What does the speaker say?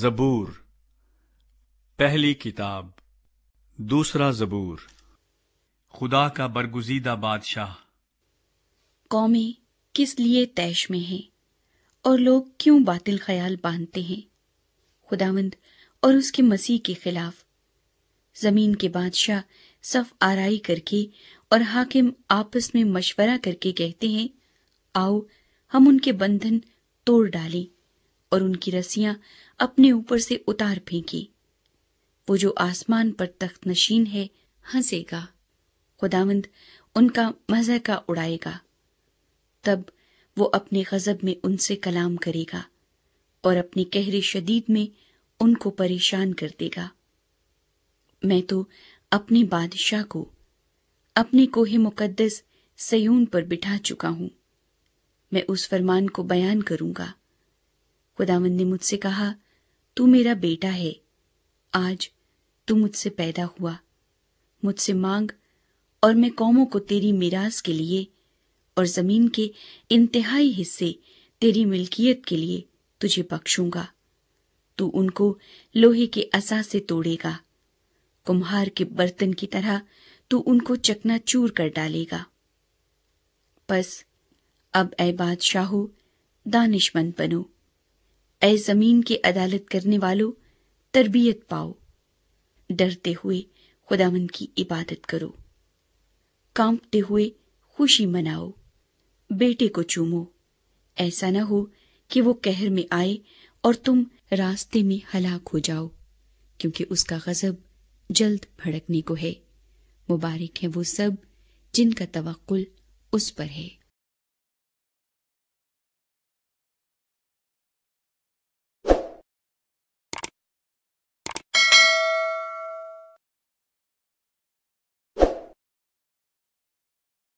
जबूर पहली किताब दूसरा जबूर खुदा का बरगुजीदा बादशाह कौमें किस लिए तैश में है और लोग क्यों बातिल ख्याल बांधते हैं खुदावंद और उसके मसीह के खिलाफ जमीन के बादशाह सफ आरई करके और हाकिम आपस में मशवरा करके कहते हैं आओ हम उनके बंधन तोड़ डालें और उनकी रस्सियां अपने ऊपर से उतार फेंकी वो जो आसमान पर तख्त नशीन है हंसेगा खुदावंद उनका मजहका उड़ाएगा तब वो अपने गजब में उनसे कलाम करेगा और अपनी कहरे शदीद में उनको परेशान कर देगा मैं तो अपने बादशाह को अपने कोहे मुकद्दस सयून पर बिठा चुका हूं मैं उस फरमान को बयान करूंगा खुदावन ने मुझसे कहा तू मेरा बेटा है आज तू मुझसे पैदा हुआ मुझसे मांग और मैं कौमों को तेरी मिराज के लिए और जमीन के इंतहाई हिस्से तेरी मिल्कियत के लिए तुझे बख्शूंगा तू उनको लोहे के असा से तोड़ेगा कुम्हार के बर्तन की तरह तू उनको चकना चूर कर डालेगा बस अब ए बादशाहो दानिशमंद बनो ऐ जमीन की अदालत करने वालों तरबियत पाओ डरते हुए खुदावन की इबादत करो कांपते हुए खुशी मनाओ बेटे को चूमो ऐसा न हो कि वो कहर में आए और तुम रास्ते में हलाक हो जाओ क्योंकि उसका गजब जल्द भड़कने को है मुबारक है वो सब जिनका तवक्ल उस पर है